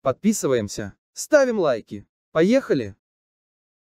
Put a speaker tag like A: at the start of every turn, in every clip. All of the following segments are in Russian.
A: Подписываемся, ставим лайки. Поехали!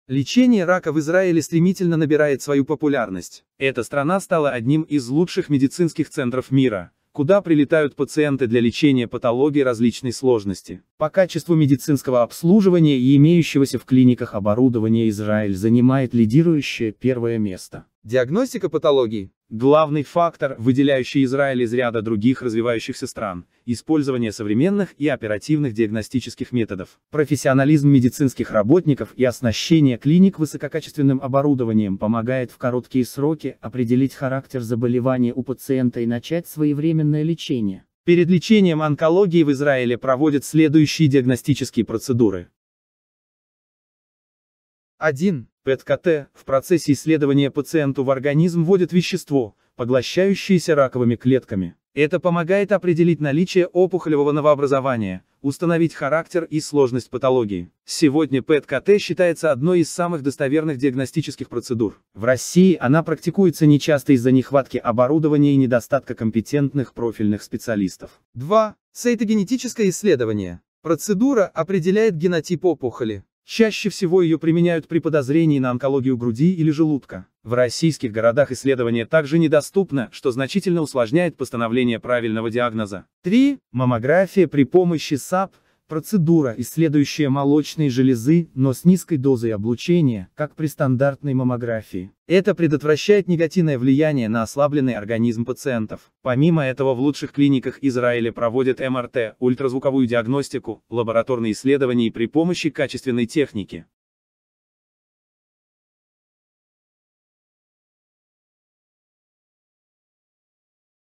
A: Лечение рака в Израиле стремительно набирает свою популярность. Эта страна стала одним из лучших медицинских центров мира, куда прилетают пациенты для лечения патологий различной сложности. По качеству медицинского обслуживания и имеющегося в клиниках оборудования Израиль занимает лидирующее первое место. Диагностика патологий Главный фактор, выделяющий Израиль из ряда других развивающихся стран – использование современных и оперативных диагностических методов, профессионализм медицинских работников и оснащение клиник высококачественным оборудованием помогает в короткие сроки определить характер заболевания у пациента и начать своевременное лечение. Перед лечением онкологии в Израиле проводят следующие диагностические процедуры. 1. ПЭТ-КТ. В процессе исследования пациенту в организм вводят вещество, поглощающееся раковыми клетками. Это помогает определить наличие опухолевого новообразования, установить характер и сложность патологии. Сегодня ПЭТ-КТ считается одной из самых достоверных диагностических процедур. В России она практикуется нечасто из-за нехватки оборудования и недостатка компетентных профильных специалистов. 2. Цейтогенетическое исследование. Процедура определяет генотип опухоли, Чаще всего ее применяют при подозрении на онкологию груди или желудка. В российских городах исследование также недоступно, что значительно усложняет постановление правильного диагноза. 3. Маммография при помощи САП Процедура, исследующая молочные железы, но с низкой дозой облучения, как при стандартной маммографии. Это предотвращает негативное влияние на ослабленный организм пациентов. Помимо этого в лучших клиниках Израиля проводят МРТ, ультразвуковую диагностику, лабораторные исследования при помощи качественной техники.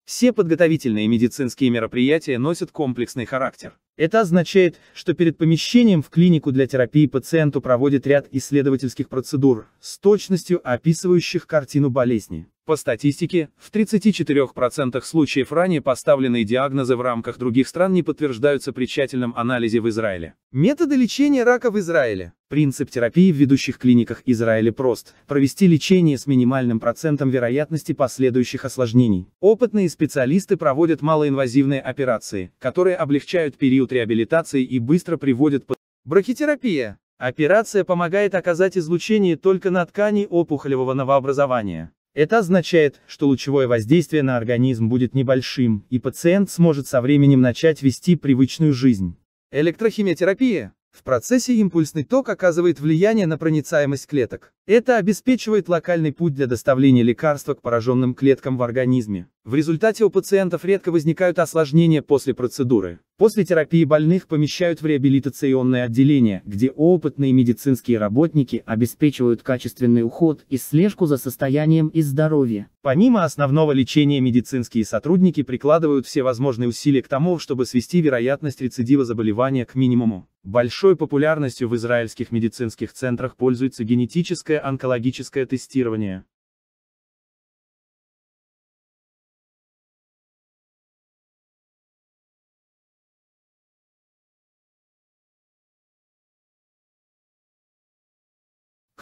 A: Все подготовительные медицинские мероприятия носят комплексный характер. Это означает, что перед помещением в клинику для терапии пациенту проводят ряд исследовательских процедур, с точностью описывающих картину болезни. По статистике, в 34% случаев ранее поставленные диагнозы в рамках других стран не подтверждаются при тщательном анализе в Израиле. Методы лечения рака в Израиле. Принцип терапии в ведущих клиниках Израиля прост – провести лечение с минимальным процентом вероятности последующих осложнений. Опытные специалисты проводят малоинвазивные операции, которые облегчают период период реабилитации и быстро приводит под... Брахитерапия. Операция помогает оказать излучение только на ткани опухолевого новообразования. Это означает, что лучевое воздействие на организм будет небольшим, и пациент сможет со временем начать вести привычную жизнь. Электрохимиотерапия. В процессе импульсный ток оказывает влияние на проницаемость клеток. Это обеспечивает локальный путь для доставления лекарства к пораженным клеткам в организме. В результате у пациентов редко возникают осложнения после процедуры. После терапии больных помещают в реабилитационное отделение, где опытные медицинские работники обеспечивают качественный уход и слежку за состоянием и здоровьем. Помимо основного лечения медицинские сотрудники прикладывают все возможные усилия к тому, чтобы свести вероятность рецидива заболевания к минимуму. Большой популярностью в израильских медицинских центрах пользуется генетическое онкологическое тестирование.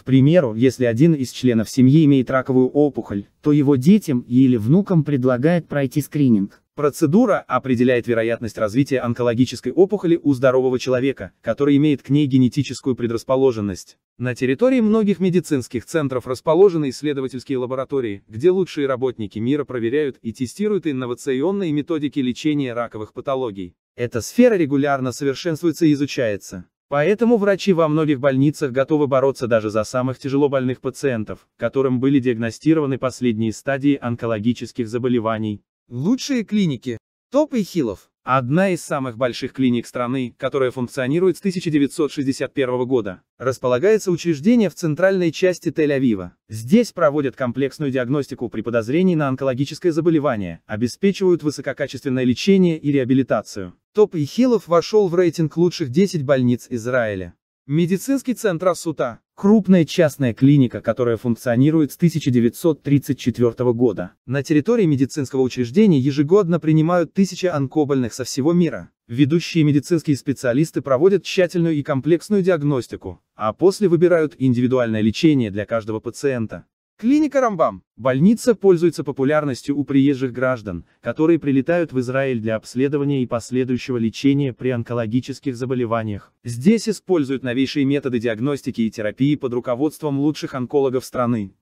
A: К примеру, если один из членов семьи имеет раковую опухоль, то его детям или внукам предлагают пройти скрининг. Процедура определяет вероятность развития онкологической опухоли у здорового человека, который имеет к ней генетическую предрасположенность. На территории многих медицинских центров расположены исследовательские лаборатории, где лучшие работники мира проверяют и тестируют инновационные методики лечения раковых патологий. Эта сфера регулярно совершенствуется и изучается. Поэтому врачи во многих больницах готовы бороться даже за самых тяжелобольных пациентов, которым были диагностированы последние стадии онкологических заболеваний. Лучшие клиники. Топ и Хилов. Одна из самых больших клиник страны, которая функционирует с 1961 года, располагается учреждение в центральной части Тель-Авива. Здесь проводят комплексную диагностику при подозрении на онкологическое заболевание, обеспечивают высококачественное лечение и реабилитацию. Топ Ихилов вошел в рейтинг лучших 10 больниц Израиля. Медицинский центр Асута – крупная частная клиника, которая функционирует с 1934 года. На территории медицинского учреждения ежегодно принимают тысячи онкобольных со всего мира. Ведущие медицинские специалисты проводят тщательную и комплексную диагностику, а после выбирают индивидуальное лечение для каждого пациента. Клиника Рамбам. Больница пользуется популярностью у приезжих граждан, которые прилетают в Израиль для обследования и последующего лечения при онкологических заболеваниях. Здесь используют новейшие методы диагностики и терапии под руководством лучших онкологов страны.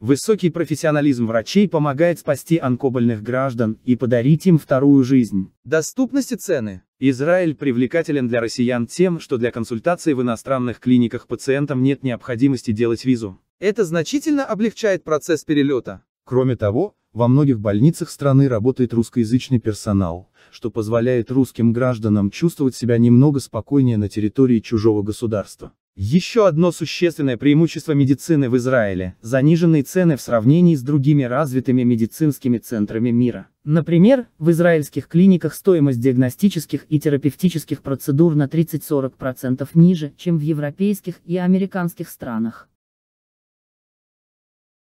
A: Высокий профессионализм врачей помогает спасти онкобольных граждан и подарить им вторую жизнь. Доступность и цены. Израиль привлекателен для россиян тем, что для консультации в иностранных клиниках пациентам нет необходимости делать визу. Это значительно облегчает процесс перелета. Кроме того, во многих больницах страны работает русскоязычный персонал, что позволяет русским гражданам чувствовать себя немного спокойнее на территории чужого государства. Еще одно существенное преимущество медицины в Израиле – заниженные цены в сравнении с другими развитыми медицинскими центрами мира. Например, в израильских клиниках стоимость диагностических и терапевтических процедур на 30-40% ниже, чем в европейских и американских странах.